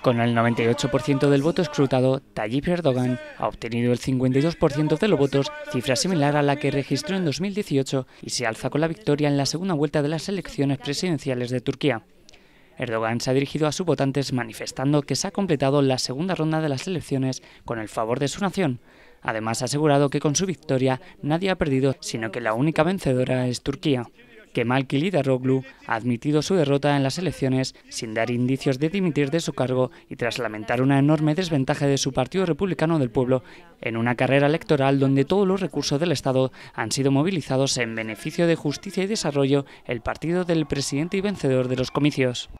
Con el 98% del voto escrutado, Tayyip Erdogan ha obtenido el 52% de los votos, cifra similar a la que registró en 2018 y se alza con la victoria en la segunda vuelta de las elecciones presidenciales de Turquía. Erdogan se ha dirigido a sus votantes manifestando que se ha completado la segunda ronda de las elecciones con el favor de su nación. Además, ha asegurado que con su victoria nadie ha perdido, sino que la única vencedora es Turquía. Kemal Roglu ha admitido su derrota en las elecciones sin dar indicios de dimitir de su cargo y tras lamentar una enorme desventaja de su Partido Republicano del Pueblo en una carrera electoral donde todos los recursos del Estado han sido movilizados en beneficio de justicia y desarrollo, el partido del presidente y vencedor de los comicios.